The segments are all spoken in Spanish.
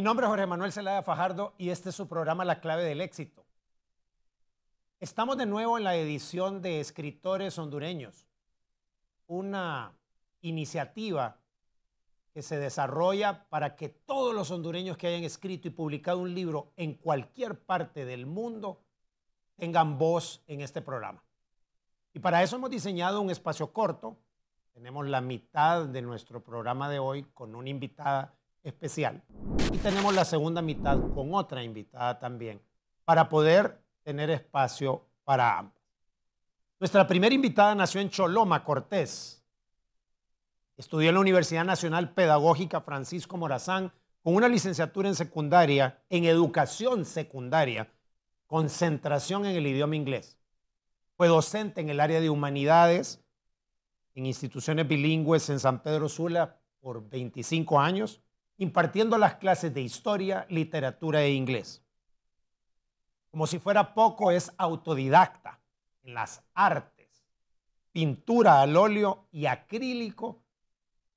Mi nombre es Jorge Manuel Celada Fajardo y este es su programa La clave del éxito. Estamos de nuevo en la edición de Escritores Hondureños, una iniciativa que se desarrolla para que todos los hondureños que hayan escrito y publicado un libro en cualquier parte del mundo tengan voz en este programa. Y para eso hemos diseñado un espacio corto. Tenemos la mitad de nuestro programa de hoy con una invitada especial. Y tenemos la segunda mitad con otra invitada también, para poder tener espacio para ambos. Nuestra primera invitada nació en Choloma, Cortés. Estudió en la Universidad Nacional Pedagógica Francisco Morazán con una licenciatura en secundaria, en educación secundaria, concentración en el idioma inglés. Fue docente en el área de humanidades, en instituciones bilingües en San Pedro Sula por 25 años impartiendo las clases de historia, literatura e inglés. Como si fuera poco, es autodidacta en las artes, pintura al óleo y acrílico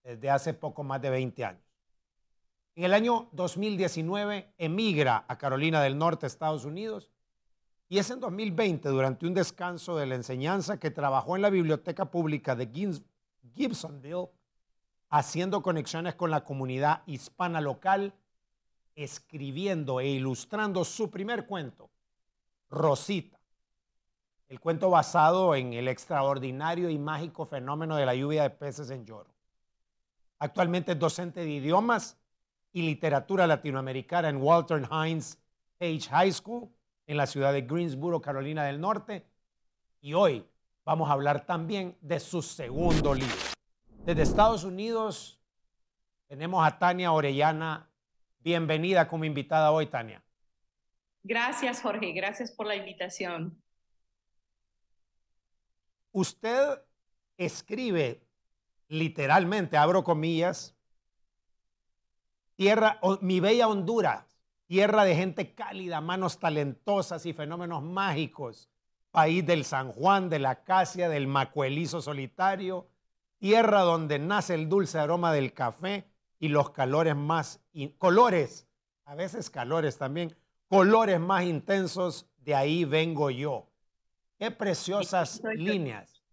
desde hace poco más de 20 años. En el año 2019 emigra a Carolina del Norte, Estados Unidos, y es en 2020, durante un descanso de la enseñanza, que trabajó en la biblioteca pública de Gibsonville haciendo conexiones con la comunidad hispana local, escribiendo e ilustrando su primer cuento, Rosita, el cuento basado en el extraordinario y mágico fenómeno de la lluvia de peces en lloro. Actualmente es docente de idiomas y literatura latinoamericana en Walter Hines Page High School en la ciudad de Greensboro, Carolina del Norte. Y hoy vamos a hablar también de su segundo libro. Desde Estados Unidos tenemos a Tania Orellana. Bienvenida como invitada hoy, Tania. Gracias, Jorge. Gracias por la invitación. Usted escribe literalmente, abro comillas, tierra, mi bella Honduras, tierra de gente cálida, manos talentosas y fenómenos mágicos, país del San Juan, de la Acacia, del Macuelizo solitario, tierra donde nace el dulce aroma del café y los calores más, colores, a veces calores también, colores más intensos, de ahí vengo yo. Qué preciosas líneas.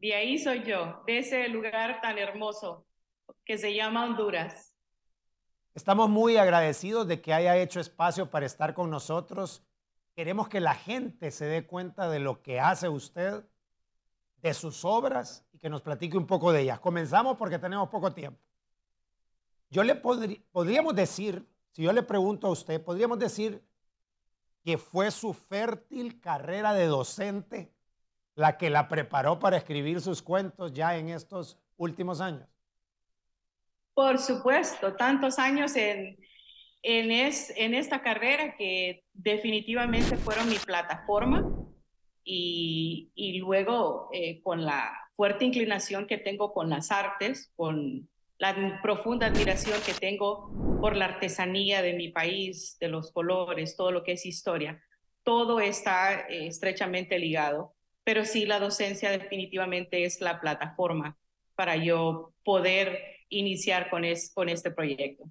De ahí soy yo, de ese lugar tan hermoso que se llama Honduras. Estamos muy agradecidos de que haya hecho espacio para estar con nosotros. Queremos que la gente se dé cuenta de lo que hace usted de sus obras y que nos platique un poco de ellas. Comenzamos porque tenemos poco tiempo. Yo le podríamos decir, si yo le pregunto a usted, podríamos decir que fue su fértil carrera de docente la que la preparó para escribir sus cuentos ya en estos últimos años. Por supuesto, tantos años en, en esta carrera que definitivamente fueron mi plataforma y, luego eh, con la fuerte inclinación que tengo con las artes, con la profunda admiración que tengo por la artesanía de mi país, de los colores, todo lo que es historia, todo está eh, estrechamente ligado, pero sí la docencia definitivamente es la plataforma para yo poder iniciar con, con este proyecto.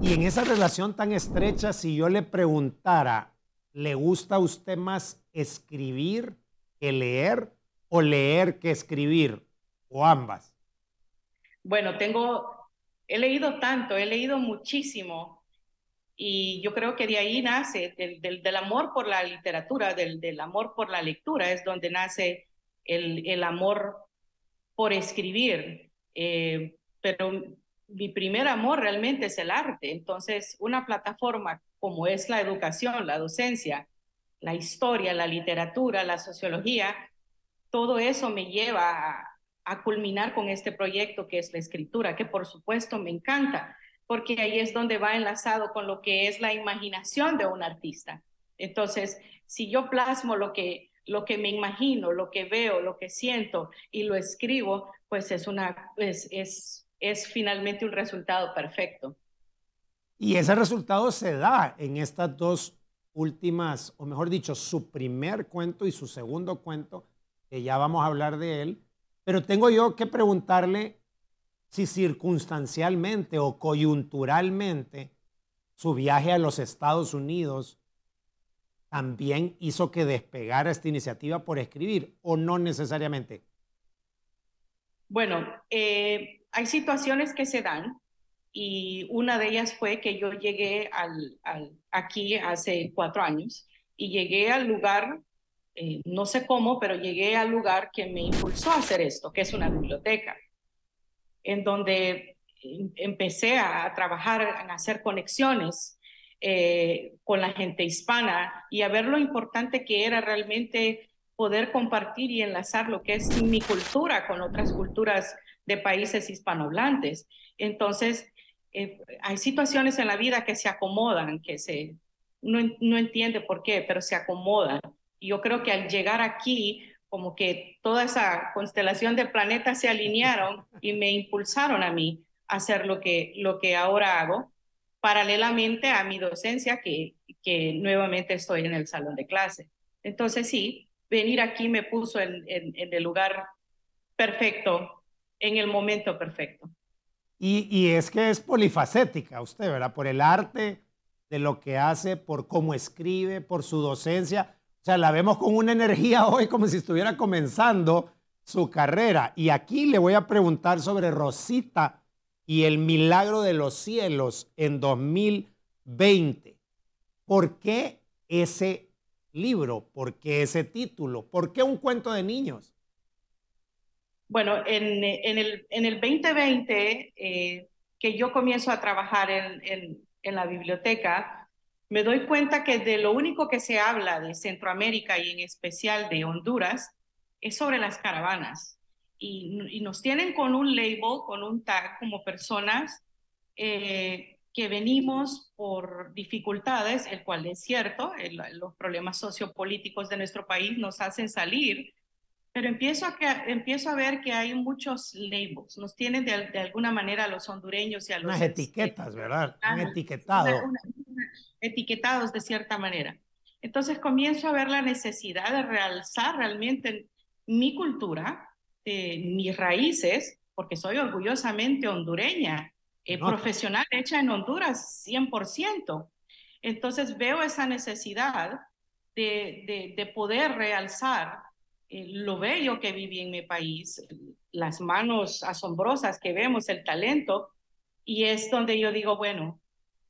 Y en esa relación tan estrecha, si yo le preguntara ¿Le gusta a usted más escribir que leer o leer que escribir o ambas? Bueno, tengo, he leído tanto, he leído muchísimo y yo creo que de ahí nace, del, amor por la literatura, del, del, amor por la lectura, es donde nace el, el amor por escribir. Eh, pero mi primer amor realmente es el arte, entonces una plataforma como es la educación, la docencia, la historia, la literatura, la sociología, todo eso me lleva a, culminar con este proyecto que es la escritura, que por supuesto me encanta, porque ahí es donde va enlazado con lo que es la imaginación de un artista. Entonces, si yo plasmo lo que, lo que me imagino, lo que veo, lo que siento y lo escribo, pues es, una, es, es finalmente un resultado perfecto. Y ese resultado se da en estas dos últimas, o mejor dicho, su primer cuento y su segundo cuento, que ya vamos a hablar de él. Pero tengo yo que preguntarle si circunstancialmente o coyunturalmente su viaje a los Estados Unidos también hizo que despegara esta iniciativa por escribir o no necesariamente. Bueno, eh, hay situaciones que se dan y una de ellas fue que yo llegué al, al aquí hace cuatro años y llegué al lugar, eh, no sé cómo, pero llegué al lugar que me impulsó a hacer esto, que es una biblioteca, en donde em, empecé a, trabajar a hacer conexiones eh, con la gente hispana y a ver lo importante que era realmente poder compartir y enlazar lo que es mi cultura con otras culturas de países hispanohablantes. Entonces, eh, hay situaciones en la vida que se acomodan, que se, no, no entiende por qué, pero se acomodan. Y yo creo que al llegar aquí, como que toda esa constelación de planetas se alinearon y me impulsaron a mí a hacer lo que, lo que ahora hago, paralelamente a mi docencia, que, que nuevamente estoy en el salón de clase. Entonces sí, venir aquí me puso en el lugar perfecto, en el momento perfecto. Y, es que es polifacética usted, ¿verdad? Por el arte de lo que hace, por cómo escribe, por su docencia. O sea, la vemos con una energía hoy como si estuviera comenzando su carrera. Y aquí le voy a preguntar sobre Rosita y el milagro de los cielos en 2020. ¿Por qué ese libro? ¿Por qué ese título? ¿Por qué un cuento de niños? Bueno, en, el, 2020, eh, que yo comienzo a trabajar en, la biblioteca, me doy cuenta que de lo único que se habla de Centroamérica y en especial de Honduras es sobre las caravanas. Y, nos tienen con un label, con un tag como personas eh, que venimos por dificultades, el cual es cierto, los problemas sociopolíticos de nuestro país nos hacen salir pero empiezo a, que, empiezo a ver que hay muchos labels, nos tienen de, alguna manera a los hondureños y a los... Unas etiquetas, ¿verdad? Han etiquetado. etiquetados de cierta manera. Entonces comienzo a ver la necesidad de realzar realmente mi cultura, eh, mis raíces, porque soy orgullosamente hondureña, eh, profesional hecha en Honduras, 100%. Entonces veo esa necesidad de, de, de poder realzar eh, lo bello que viví en mi país, las manos asombrosas que vemos, el talento, y es donde yo digo, bueno,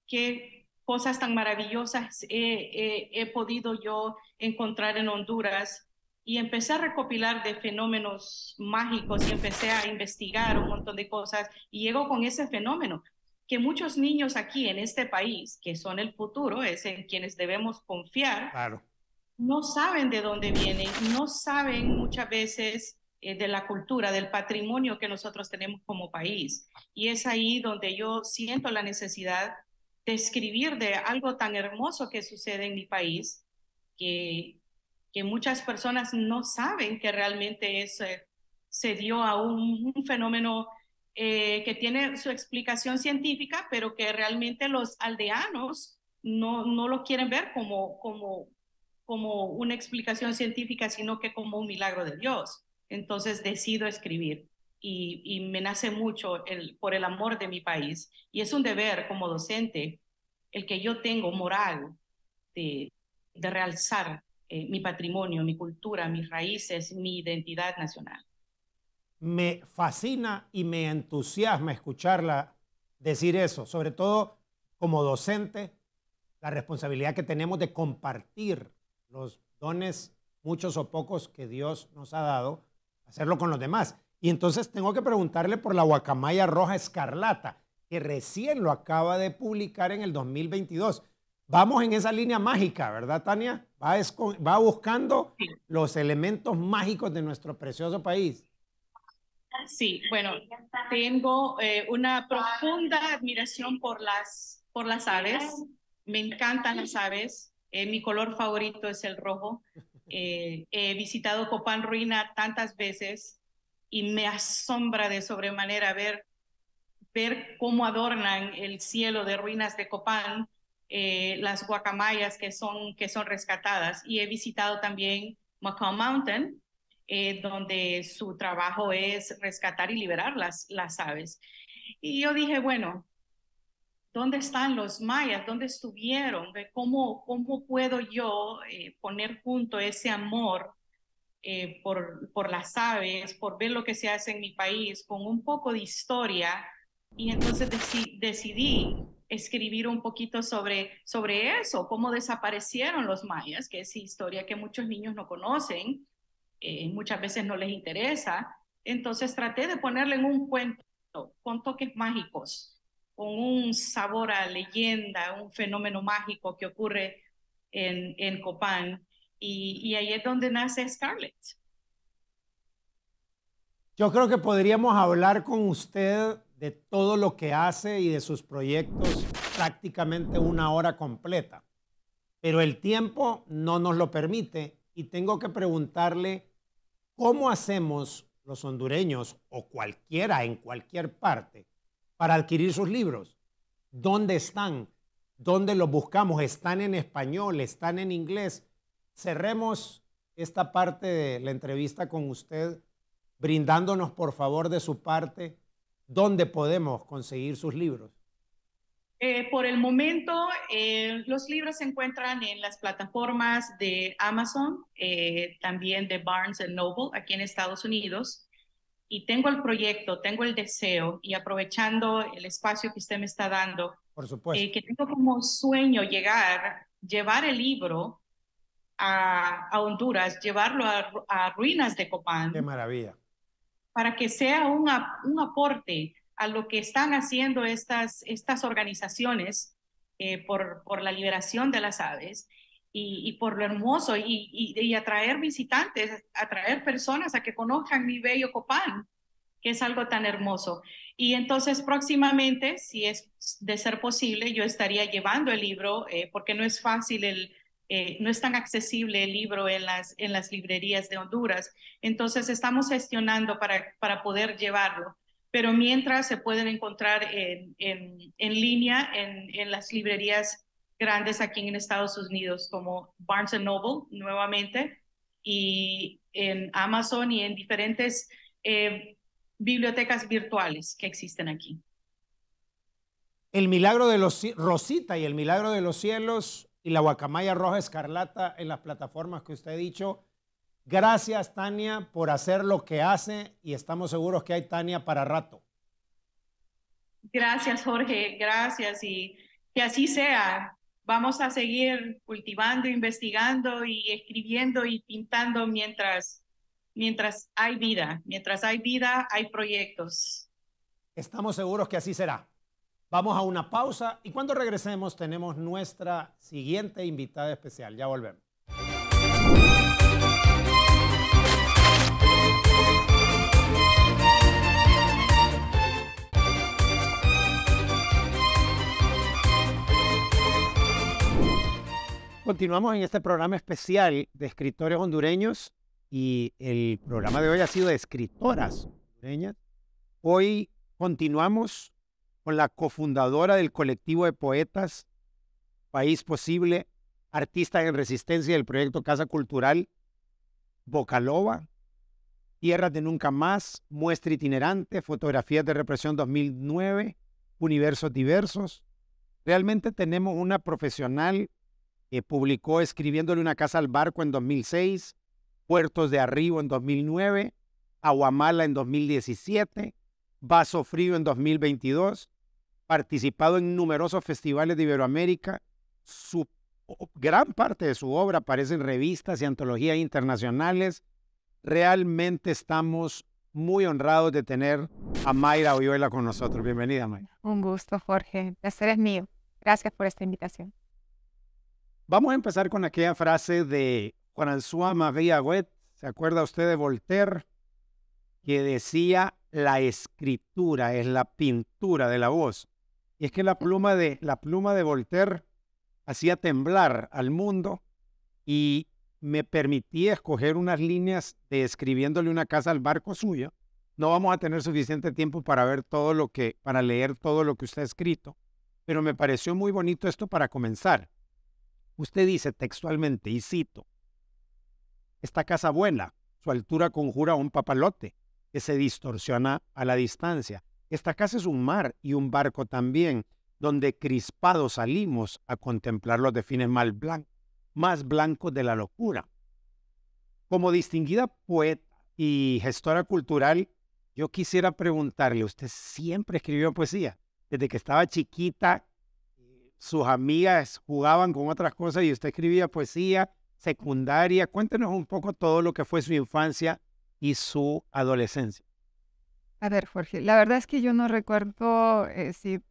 qué cosas tan maravillosas he, podido yo encontrar en Honduras y empecé a recopilar de fenómenos mágicos y empecé a investigar un montón de cosas y llego con ese fenómeno que muchos niños aquí en este país, que son el futuro, es en quienes debemos confiar, claro no saben de dónde vienen, no saben muchas veces eh, de la cultura, del patrimonio que nosotros tenemos como país. Y es ahí donde yo siento la necesidad de escribir de algo tan hermoso que sucede en mi país, que, que muchas personas no saben que realmente es, eh, se dio a un, fenómeno eh, que tiene su explicación científica, pero que realmente los aldeanos no, no lo quieren ver como, como, como una explicación científica, sino que como un milagro de Dios. Entonces decido escribir y, me nace mucho por el amor de mi país. Y es un deber como docente el que yo tengo moral de, realzar eh, mi patrimonio, mi cultura, mis raíces, mi identidad nacional. Me fascina y me entusiasma escucharla decir eso, sobre todo como docente, la responsabilidad que tenemos de compartir los dones, muchos o pocos que Dios nos ha dado, hacerlo con los demás. Y entonces tengo que preguntarle por la guacamaya roja escarlata, que recién lo acaba de publicar en el 2022. Vamos en esa línea mágica, ¿verdad, Tania? Va, va buscando los elementos mágicos de nuestro precioso país. Sí, bueno, tengo eh, una profunda admiración por las, por las aves. Me encantan las aves. Eh, mi color favorito es el rojo. Eh, he visitado Copán Ruina tantas veces y me asombra de sobremanera ver, ver cómo adornan el cielo de ruinas de Copán, eh, las guacamayas que son, que son rescatadas. Y he visitado también Macau Mountain, donde su trabajo es rescatar y liberar las aves. Y yo dije, bueno, ¿Dónde están los mayas? ¿Dónde estuvieron? ¿Cómo, cómo puedo yo eh, poner junto ese amor eh, por, las aves, por ver lo que se hace en mi país, con un poco de historia? Y entonces decidí escribir un poquito sobre, eso, cómo desaparecieron los mayas, que es historia que muchos niños no conocen, eh, muchas veces no les interesa. Entonces traté de ponerle en un cuento con toques mágicos con un sabor a leyenda, un fenómeno mágico que ocurre en, en Copán. Y, y ahí es donde nace Scarlett. Yo creo que podríamos hablar con usted de todo lo que hace y de sus proyectos prácticamente una hora completa. Pero el tiempo no nos lo permite y tengo que preguntarle cómo hacemos los hondureños o cualquiera en cualquier parte para adquirir sus libros. ¿Dónde están? ¿Dónde los buscamos? ¿Están en español? ¿Están en inglés? Cerremos esta parte de la entrevista con usted brindándonos por favor de su parte dónde podemos conseguir sus libros. Eh, por el momento, eh, los libros se encuentran en las plataformas de Amazon, eh, también de Barnes Noble aquí en Estados Unidos y tengo el proyecto, tengo el deseo y aprovechando el espacio que usted me está dando, Por eh, que tengo como sueño llegar, llevar el libro a, Honduras, llevarlo a, ruinas de Copán. De maravilla. Para que sea un, un aporte a lo que están haciendo estas, estas organizaciones eh, por, por la liberación de las aves y, por lo hermoso y, y, atraer visitantes, atraer personas a que conozcan mi bello Copán, que es algo tan hermoso. Y entonces próximamente, si es de ser posible, yo estaría llevando el libro, eh, porque no es fácil el, eh, no es tan accesible el libro en las, en las librerías de Honduras. Entonces estamos gestionando para, para poder llevarlo, pero mientras se pueden encontrar en, línea en, en, las librerías grandes aquí en Estados Unidos, como Barnes Noble, nuevamente, y en Amazon y en diferentes eh, bibliotecas virtuales que existen aquí. El milagro de los Rosita y el milagro de los cielos y la guacamaya roja escarlata en las plataformas que usted ha dicho. Gracias, Tania, por hacer lo que hace y estamos seguros que hay Tania para rato. Gracias, Jorge, gracias y que así sea vamos a seguir cultivando, investigando y escribiendo y pintando mientras, mientras hay vida. Mientras hay vida, hay proyectos. Estamos seguros que así será. Vamos a una pausa y cuando regresemos tenemos nuestra siguiente invitada especial. Ya volvemos. Continuamos en este programa especial de escritores hondureños y el programa de hoy ha sido de escritoras hondureñas. Hoy continuamos con la cofundadora del colectivo de poetas País Posible, artista en resistencia del proyecto Casa Cultural, Bocalova, Tierras de Nunca Más, Muestra Itinerante, Fotografías de Represión 2009, Universos Diversos. Realmente tenemos una profesional publicó Escribiéndole una casa al barco en 2006, Puertos de Arribo en 2009, Aguamala en 2017, Vaso Frío en 2022, participado en numerosos festivales de Iberoamérica, su gran parte de su obra aparece en revistas y antologías internacionales. Realmente estamos muy honrados de tener a Mayra Oyuela con nosotros. Bienvenida, Mayra. Un gusto, Jorge. El placer es mío. Gracias por esta invitación. Vamos a empezar con aquella frase de Juan Marie Agüet, ¿se acuerda usted de Voltaire? Que decía, la escritura es la pintura de la voz. Y es que la pluma de, la pluma de Voltaire hacía temblar al mundo y me permitía escoger unas líneas de escribiéndole una casa al barco suyo. No vamos a tener suficiente tiempo para ver todo lo que, para leer todo lo que usted ha escrito, pero me pareció muy bonito esto para comenzar. Usted dice textualmente, y cito, esta casa buena, su altura conjura un papalote que se distorsiona a la distancia. Esta casa es un mar y un barco también, donde crispados salimos a contemplar los defines más, blancos, más blancos de la locura. Como distinguida poeta y gestora cultural, yo quisiera preguntarle, usted siempre escribió poesía. Desde que estaba chiquita, sus amigas jugaban con otras cosas y usted escribía poesía secundaria. Cuéntenos un poco todo lo que fue su infancia y su adolescencia. A ver, Jorge, la verdad es que yo no recuerdo, eh, si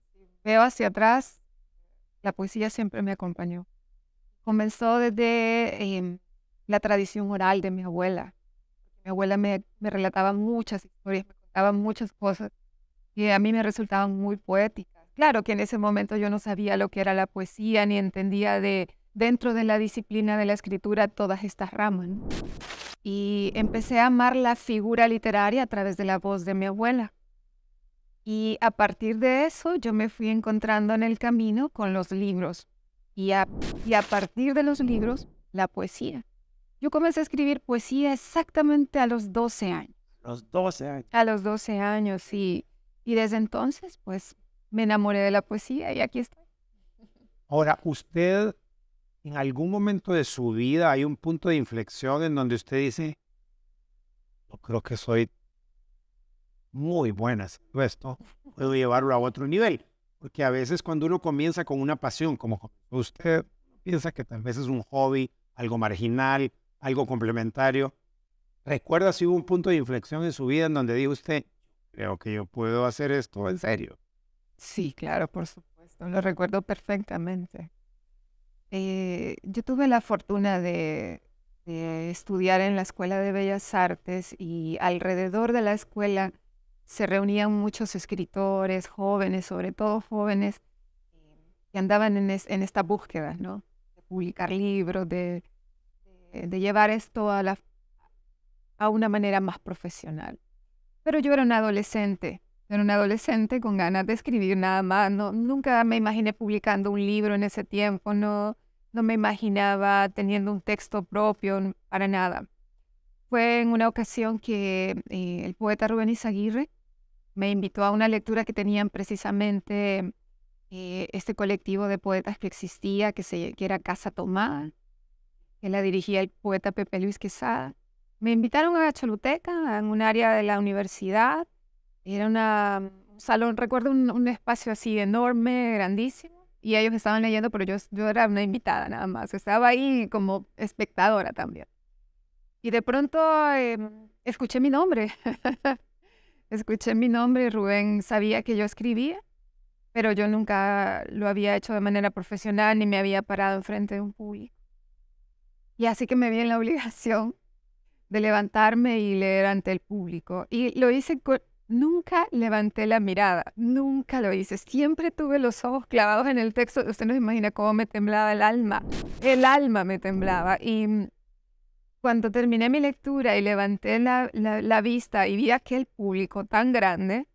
veo hacia atrás, la poesía siempre me acompañó. Comenzó desde em, la tradición oral de mi abuela. Mi abuela me, me relataba muchas historias, me contaba muchas cosas y a mí me resultaban muy poéticas. Claro que en ese momento yo no sabía lo que era la poesía ni entendía de dentro de la disciplina de la escritura todas estas ramas. Y empecé a amar la figura literaria a través de la voz de mi abuela. Y a partir de eso yo me fui encontrando en el camino con los libros. Y a, y a partir de los libros, la poesía. Yo comencé a escribir poesía exactamente a los 12 años. Los 12 años. A los 12 años, Y desde entonces, pues me enamoré de la poesía y aquí estoy. Ahora, usted en algún momento de su vida hay un punto de inflexión en donde usted dice, yo creo que soy muy buena haciendo esto, puedo llevarlo a otro nivel. Porque a veces cuando uno comienza con una pasión, como usted piensa que tal vez es un hobby, algo marginal, algo complementario, ¿recuerda si hubo un punto de inflexión en su vida en donde dijo usted, creo que yo puedo hacer esto en serio? Sí, claro, por supuesto, lo recuerdo perfectamente. Eh, yo tuve la fortuna de, estudiar en la Escuela de Bellas Artes y alrededor de la escuela se reunían muchos escritores, jóvenes, sobre todo jóvenes, eh, que andaban en, esta búsqueda, ¿no? De publicar libros, de, llevar esto a, a una manera más profesional. Pero yo era un adolescente era un adolescente con ganas de escribir nada más. No, nunca me imaginé publicando un libro en ese tiempo, no, no me imaginaba teniendo un texto propio, para nada. Fue en una ocasión que eh, el poeta Rubén Izaguirre me invitó a una lectura que tenían precisamente eh, este colectivo de poetas que existía, que, se, que era Casa Tomada, que la dirigía el poeta Pepe Luis Quesada. Me invitaron a la Choluteca, en un área de la universidad, era mm, un salón, recuerdo un, espacio así enorme, grandísimo, y ellos estaban leyendo, pero yo, yo era una invitada nada más, estaba ahí como espectadora también. Y de pronto em, escuché mi nombre, escuché mi nombre, Rubén sabía que yo escribía, pero yo nunca lo había hecho de manera profesional ni me había parado enfrente de un público. Y así que me vi en la obligación de levantarme y leer ante el público. Y lo hice Nunca levanté la mirada, nunca lo hice. Siempre tuve los ojos clavados en el texto. Usted no se imagina cómo me temblaba el alma. El alma me temblaba. Y mm, cuando terminé mi lectura y levanté la, vista y vi aquel público tan grande,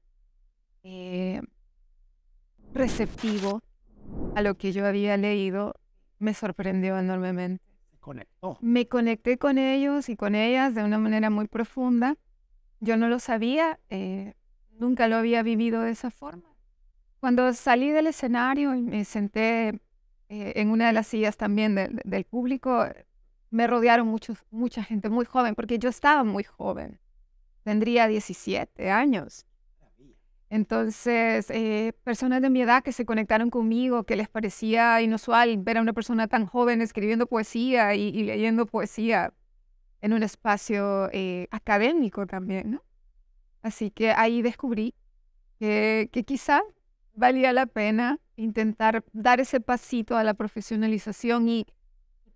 eh, receptivo a lo que yo había leído, me sorprendió enormemente. Me conecté con ellos y con ellas de una manera muy profunda yo no lo sabía, eh, nunca lo había vivido de esa forma. Cuando salí del escenario y me senté eh, en una de las sillas también del, público, eh, me rodearon mucha gente muy joven, porque yo estaba muy joven. Tendría 17 años. Entonces, personas de mi edad que se conectaron conmigo, que les parecía inusual ver a una persona tan joven escribiendo poesía y leyendo poesía en un espacio eh, académico también, ¿no? Así que ahí descubrí que, quizá valía la pena intentar dar ese pasito a la profesionalización y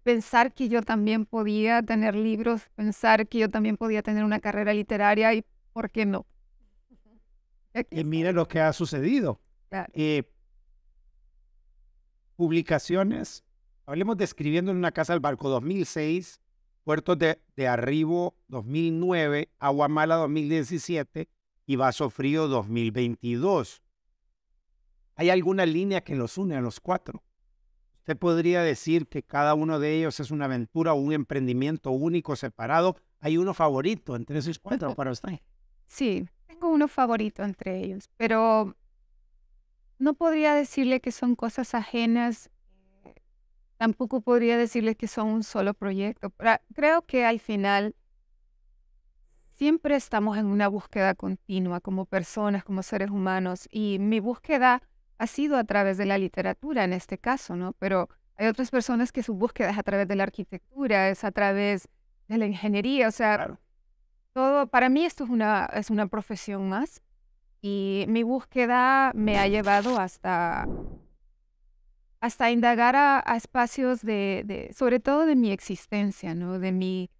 pensar que yo también podía tener libros, pensar que yo también podía tener una carrera literaria y por qué no. Y mira lo que ha sucedido. Eh, publicaciones, hablemos de Escribiendo en una casa al barco 2006, Puerto de, de arribo 2009, Aguamala 2017 y Vaso Frío 2022. Hay alguna línea que los une a los cuatro. Usted podría decir que cada uno de ellos es una aventura, o un emprendimiento único, separado. ¿Hay uno favorito entre esos cuatro para usted? Sí, tengo uno favorito entre ellos, pero no podría decirle que son cosas ajenas Tampoco podría decirles que son un solo proyecto. creo que al final siempre estamos en una búsqueda continua como personas, como seres humanos. Y mi búsqueda ha sido a través de la literatura en este caso, ¿no? Pero hay otras personas que su búsqueda es a través de la arquitectura, es a través de la ingeniería, o sea, todo, para mí esto es una, es una profesión más y mi búsqueda me ha llevado hasta hasta indagar a, espacios de, sobre todo de mi existencia, ¿no? De mi,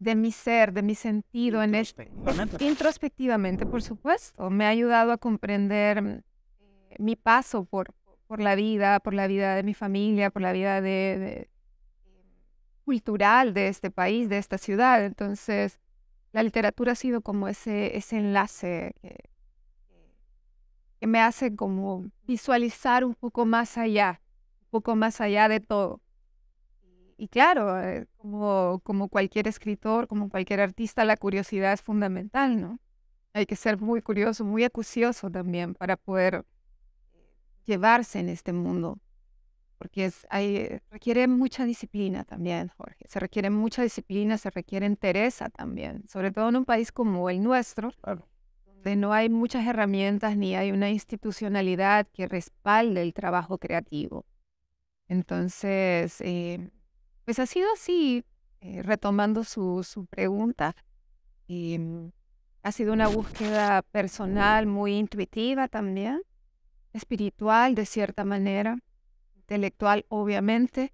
de mi ser, de mi sentido en este introspectivamente, por supuesto, me ha ayudado a comprender mm, eh, mi paso por, por la vida, por la vida de mi familia, por la vida cultural de este país, de esta ciudad. Entonces, la literatura ha sido como ese, ese enlace que, que me hace como visualizar un poco más allá, un poco más allá de todo. Y claro, eh, como, cualquier escritor, como cualquier artista, la curiosidad es fundamental, ¿no? Hay que ser muy curioso, muy acucioso también para poder llevarse en este mundo, porque es, requiere mucha disciplina también, Jorge. Se requiere mucha disciplina, se requiere entereza también, sobre todo en un país como el nuestro, no hay muchas herramientas ni hay una institucionalidad que respalde el trabajo creativo. Entonces, eh, pues ha sido así, eh, retomando su, su pregunta. Mm, ha sido una búsqueda personal muy intuitiva también, espiritual de cierta manera, intelectual obviamente,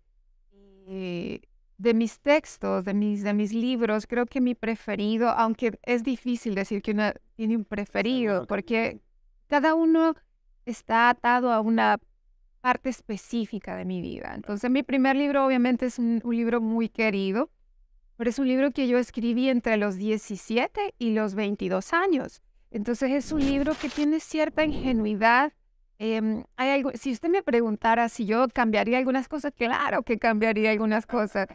y de mis textos, de mis, mis libros, creo que mi preferido, aunque es difícil decir que uno tiene un preferido, porque cada uno está atado a una parte específica de mi vida. Entonces mi primer libro obviamente es un, libro muy querido, pero es un libro que yo escribí entre los 17 y los 22 años. Entonces es un libro que tiene cierta ingenuidad em, hay algo, si usted me preguntara si yo cambiaría algunas cosas, claro que cambiaría algunas cosas.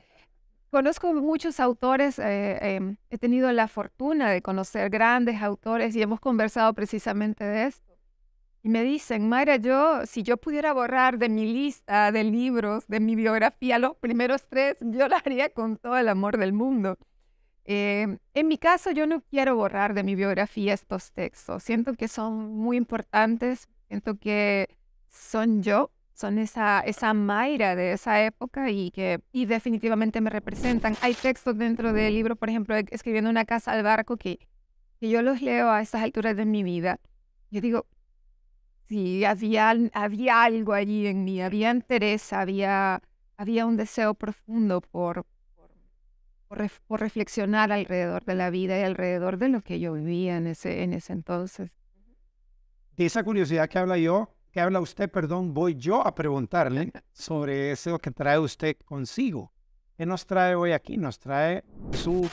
Conozco muchos autores, eh, em, he tenido la fortuna de conocer grandes autores y hemos conversado precisamente de esto. Y me dicen, Mayra, yo, si yo pudiera borrar de mi lista de libros, de mi biografía, los primeros tres, yo lo haría con todo el amor del mundo. Em, en mi caso, yo no quiero borrar de mi biografía estos textos. Siento que son muy importantes, siento que son yo son esa, esa Mayra de esa época y que y definitivamente me representan. Hay textos dentro del libro, por ejemplo, e, escribiendo Una casa al barco, que, que yo los leo a estas alturas de mi vida. Yo digo, sí, había, había algo allí en mí, había interés, había, había un deseo profundo por, por, por, reflexionar alrededor de la vida y alrededor de lo que yo vivía en ese, en ese entonces. De esa curiosidad que habla yo, habla usted, perdón, voy yo a preguntarle sobre eso que trae usted consigo. ¿Qué nos trae hoy aquí? Nos trae su,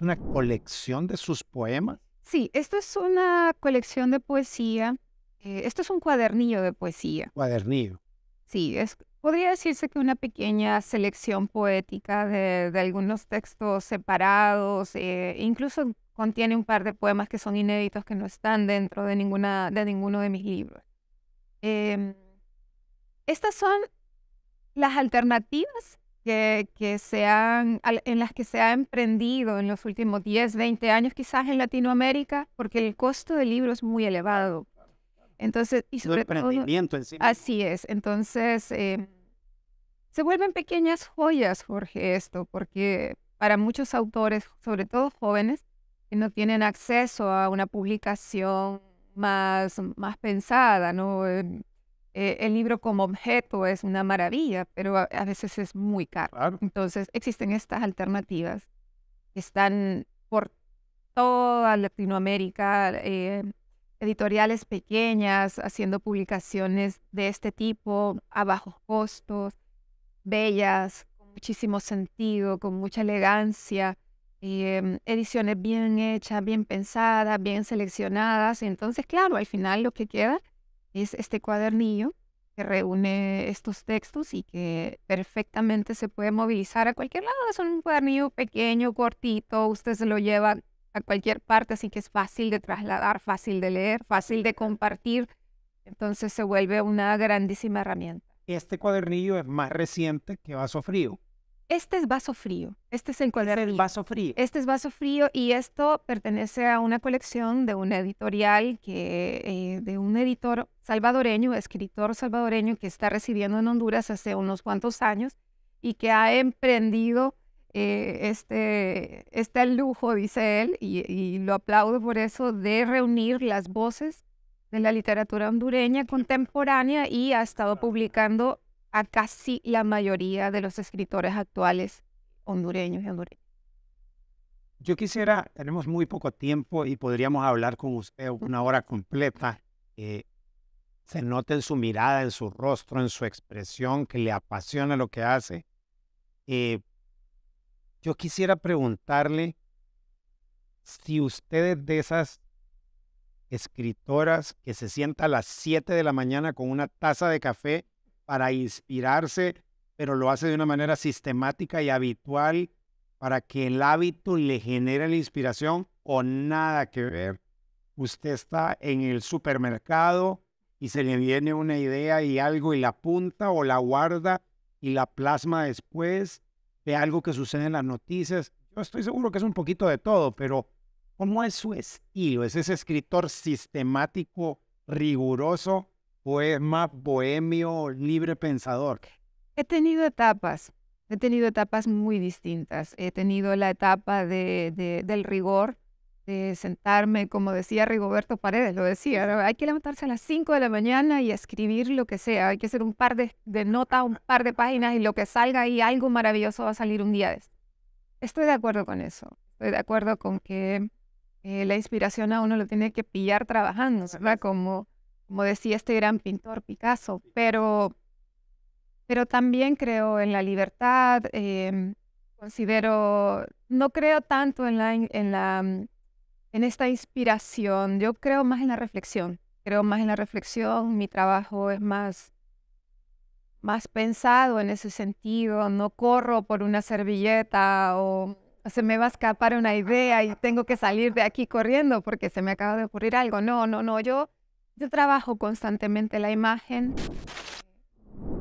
una colección de sus poemas. Sí, esto es una colección de poesía. Eh, esto es un cuadernillo de poesía. Cuadernillo. Sí, es, podría decirse que una pequeña selección poética de, algunos textos separados, eh, incluso contiene un par de poemas que son inéditos que no están dentro de, ninguna, de ninguno de mis libros. Em, estas son las alternativas que, en las que se ha emprendido en los últimos 10, 20 años, quizás en Latinoamérica, porque el costo del libro es muy elevado. Entonces, y sobre Así es. Entonces, em, se vuelven pequeñas joyas, Jorge, esto, porque para muchos autores, sobre todo jóvenes, que no tienen acceso a una publicación más, más pensada, ¿no? Eh, el libro como objeto es una maravilla, pero a, veces es muy caro. Entonces existen estas alternativas que están por toda Latinoamérica, eh, editoriales pequeñas haciendo publicaciones de este tipo a bajos costos, bellas, con muchísimo sentido, con mucha elegancia. Em, ediciones bien hechas, bien pensadas, bien seleccionadas. Entonces, claro, al final lo que queda es este cuadernillo que reúne estos textos y que perfectamente se puede movilizar a cualquier lado. Es un cuadernillo pequeño, cortito, usted se lo lleva a cualquier parte, así que es fácil de trasladar, fácil de leer, fácil de compartir. Entonces se vuelve una grandísima herramienta. Este cuadernillo es más reciente que Vaso Frío este es vaso frío. Este es el es el vaso frío. Este es vaso frío y esto pertenece a una colección de un editorial que eh, de un editor salvadoreño, escritor salvadoreño que está residiendo en Honduras hace unos cuantos años y que ha emprendido eh, este el este lujo, dice él, y, y lo aplaudo por eso de reunir las voces de la literatura hondureña contemporánea y ha estado publicando a casi la mayoría de los escritores actuales hondureños y hondureños. Yo quisiera, tenemos muy poco tiempo y podríamos hablar con usted una hora completa. que eh, se nota en su mirada, en su rostro, en su expresión, que le apasiona lo que hace. Eh, yo quisiera preguntarle si usted es de esas escritoras que se sienta a las 7 de la mañana con una taza de café para inspirarse, pero lo hace de una manera sistemática y habitual para que el hábito le genere la inspiración o nada que ver. Usted está en el supermercado y se le viene una idea y algo y la apunta o la guarda y la plasma después de algo que sucede en las noticias. Yo estoy seguro que es un poquito de todo, pero ¿cómo es su estilo? ¿Es ese escritor sistemático, riguroso poema bohemio, libre pensador? He tenido etapas, he tenido etapas muy distintas. He tenido la etapa de, del rigor, de sentarme, como decía Rigoberto Paredes, lo decía, hay que levantarse a las 5 de la mañana y escribir lo que sea, hay que hacer un par de, notas, un par de páginas y lo que salga ahí, algo maravilloso va a salir un día de Estoy de acuerdo con eso, estoy de acuerdo con que eh, la inspiración a uno lo tiene que pillar trabajando, ¿verdad? Como como decía este gran pintor Picasso, pero, pero también creo en la libertad, em, considero, no creo tanto en, la, en, la, mm, en esta inspiración, yo creo más en la reflexión, creo más en la reflexión, mi trabajo es más más pensado en ese sentido, no corro por una servilleta o se me va a escapar una idea y tengo que salir de aquí corriendo porque se me acaba de ocurrir algo. No, no, no, yo yo trabajo constantemente la imagen.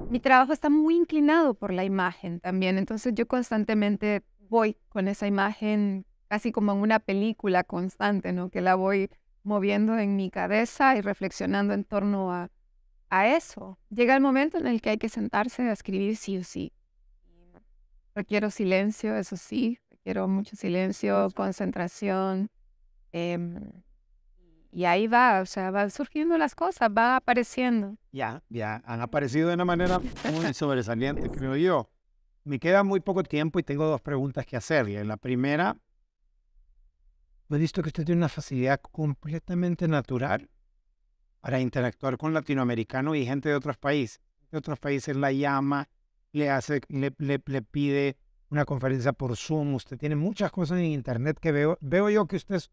Mi trabajo está muy inclinado por la imagen también, entonces yo constantemente voy con esa imagen casi como en una película constante, ¿no? Que la voy moviendo en mi cabeza y reflexionando en torno a, a eso. Llega el momento en el que hay que sentarse a escribir sí o sí. Requiero silencio, eso sí, requiero mucho silencio, concentración. Eh, y ahí va, o sea, van surgiendo las cosas, va apareciendo. Ya, ya, han aparecido de una manera muy sobresaliente, creo yo. Me queda muy poco tiempo y tengo dos preguntas que hacerle. La primera, he visto que usted tiene una facilidad completamente natural para interactuar con latinoamericanos y gente de otros países. De otros países la llama, le, hace, le, le, pide una conferencia por Zoom. Usted tiene muchas cosas en Internet que veo. Veo yo que usted es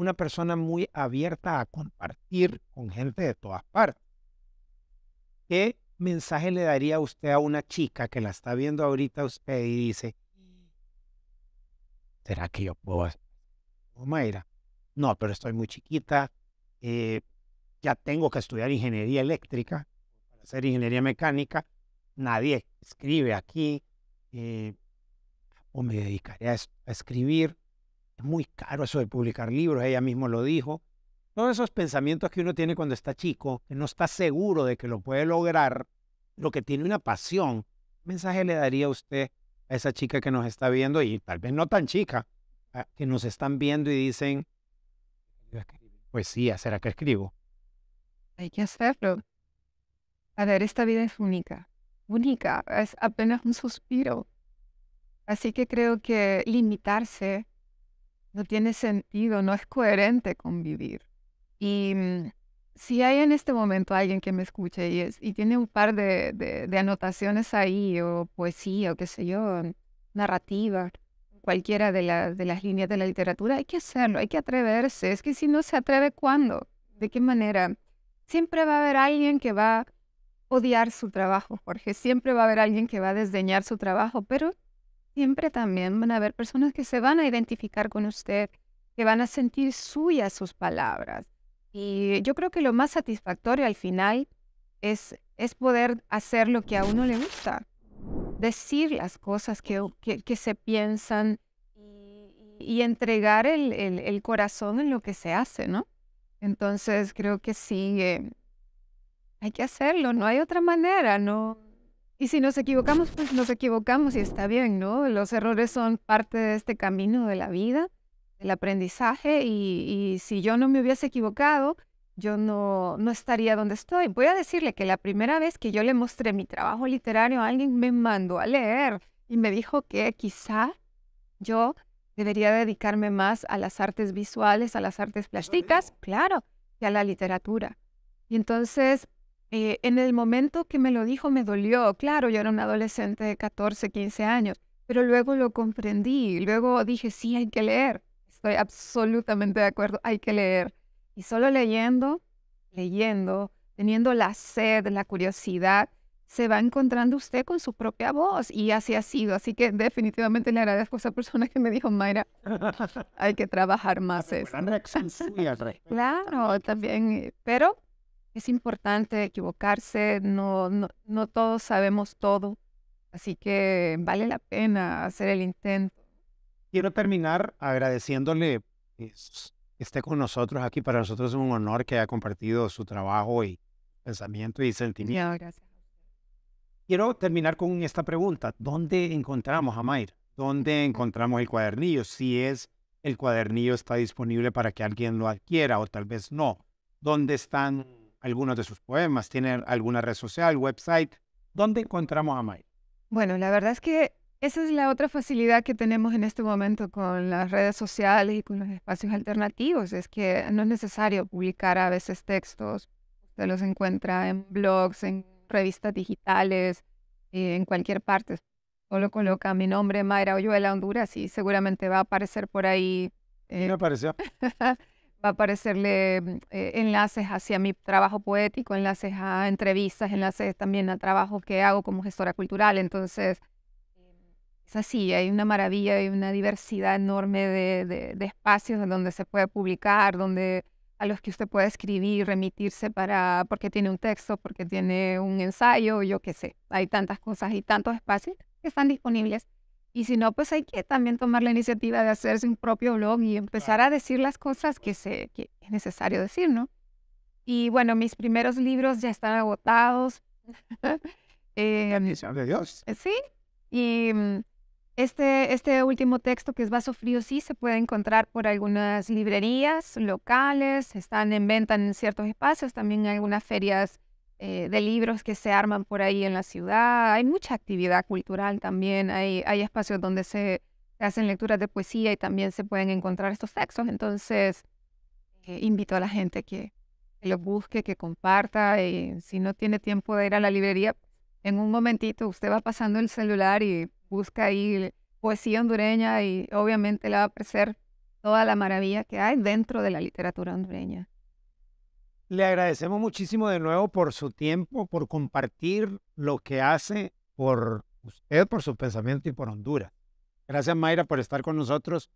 una persona muy abierta a compartir con gente de todas partes. ¿Qué mensaje le daría usted a una chica que la está viendo ahorita usted y dice, ¿será que yo puedo hacer? No, Mayra, no, pero estoy muy chiquita, eh, ya tengo que estudiar ingeniería eléctrica, para hacer ingeniería mecánica, nadie escribe aquí, eh, o me dedicaré a escribir, muy caro eso de publicar libros, ella mismo lo dijo. Todos esos pensamientos que uno tiene cuando está chico, que no está seguro de que lo puede lograr, lo que tiene una pasión, mensaje le daría usted a esa chica que nos está viendo y tal vez no tan chica, que nos están viendo y dicen, Pues poesía, ¿será que escribo? Hay que hacerlo. A ver, esta vida es única, única, es apenas un suspiro. Así que creo que limitarse no tiene sentido, no es coherente convivir. Y mm, si hay en este momento alguien que me escuche y, es, y tiene un par de, de, anotaciones ahí, o poesía, o qué sé yo, mm, narrativa, cualquiera de, la, de las líneas de la literatura, hay que hacerlo, hay que atreverse. Es que si no se atreve, ¿cuándo? ¿De qué manera? Siempre va a haber alguien que va a odiar su trabajo, Jorge. Siempre va a haber alguien que va a desdeñar su trabajo, pero siempre también van a haber personas que se van a identificar con usted, que van a sentir suyas sus palabras. Y yo creo que lo más satisfactorio al final es, es poder hacer lo que a uno le gusta, decir las cosas que, que, se piensan y, entregar el, corazón en lo que se hace, ¿no? Entonces creo que sí, hay que hacerlo, no hay otra manera, no, y si nos equivocamos, pues nos equivocamos y está bien, ¿no? Los errores son parte de este camino de la vida, del aprendizaje, y, si yo no me hubiese equivocado, yo no, no estaría donde estoy. Voy a decirle que la primera vez que yo le mostré mi trabajo literario alguien, me mandó a leer y me dijo que quizá yo debería dedicarme más a las artes visuales, a las artes plásticas, claro, que a la literatura. Y entonces eh, en el momento que me lo dijo me dolió, claro, yo era un adolescente de 14, 15 años, pero luego lo comprendí, luego dije, sí, hay que leer, estoy absolutamente de acuerdo, hay que leer. Y solo leyendo, leyendo, teniendo la sed, la curiosidad, se va encontrando usted con su propia voz y así ha sido. Así que definitivamente le agradezco a esa persona que me dijo, Mayra, hay que trabajar más eso. claro, también, eh, pero es importante equivocarse, no, no, no todos sabemos todo, así que vale la pena hacer el intento. Quiero terminar agradeciéndole pues, que esté con nosotros aquí. Para nosotros es un honor que haya compartido su trabajo y pensamiento y sentimiento. gracias. Quiero terminar con esta pregunta. ¿Dónde encontramos a Mayra? ¿Dónde encontramos el cuadernillo? Si es el cuadernillo está disponible para que alguien lo adquiera o tal vez no. ¿Dónde están algunos de sus poemas? tienen alguna red social, website? ¿Dónde encontramos a Mayra? Bueno, la verdad es que esa es la otra facilidad que tenemos en este momento con las redes sociales y con los espacios alternativos. Es que no es necesario publicar a veces textos. Usted los encuentra en blogs, en revistas digitales, eh, en cualquier parte. Solo coloca mi nombre, Mayra Oyuela, Honduras, y seguramente va a aparecer por ahí. Eh. pareció... va a aparecerle mm, eh, enlaces hacia mi trabajo poético, enlaces a entrevistas, enlaces también a trabajos que hago como gestora cultural. Entonces, es así, hay una maravilla, hay una diversidad enorme de, espacios en donde se puede publicar, donde a los que usted puede escribir, remitirse para, porque tiene un texto, porque tiene un ensayo, yo qué sé. Hay tantas cosas y tantos espacios que están disponibles y si no, pues hay que también tomar la iniciativa de hacerse un propio blog y empezar a decir las cosas que, se, es necesario decir, ¿no? Y bueno, mis primeros libros ya están agotados. eh, de Dios. Eh, sí. Y mm, este, este último texto, que es Vaso Frío, sí se puede encontrar por algunas librerías locales, están en venta en ciertos espacios, también en algunas ferias eh, de libros que se arman por ahí en la ciudad. Hay mucha actividad cultural también. Hay, hay espacios donde se hacen lecturas de poesía y también se pueden encontrar estos textos. Entonces, eh, invito a la gente que, los busque, que comparta. Y si no tiene tiempo de ir a la librería, en un momentito usted va pasando el celular y busca ahí poesía hondureña y obviamente le va a apreciar toda la maravilla que hay dentro de la literatura hondureña. Le agradecemos muchísimo de nuevo por su tiempo, por compartir lo que hace por usted, por su pensamiento y por Honduras. Gracias, Mayra, por estar con nosotros.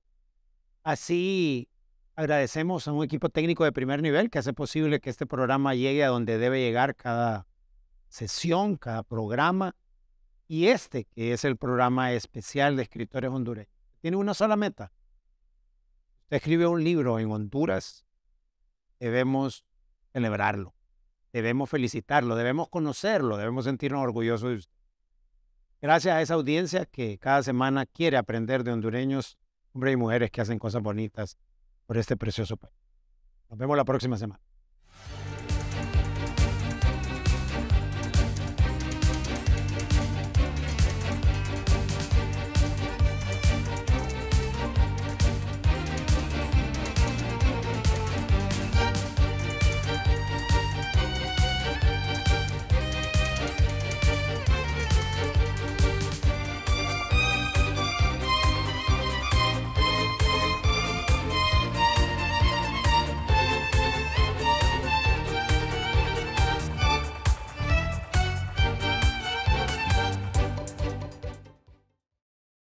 Así agradecemos a un equipo técnico de primer nivel que hace posible que este programa llegue a donde debe llegar cada sesión, cada programa. Y este, que es el programa especial de escritores hondureños, tiene una sola meta. Usted escribe un libro en Honduras. Debemos celebrarlo, debemos felicitarlo, debemos conocerlo, debemos sentirnos orgullosos de usted. Gracias a esa audiencia que cada semana quiere aprender de hondureños, hombres y mujeres que hacen cosas bonitas por este precioso país. Nos vemos la próxima semana.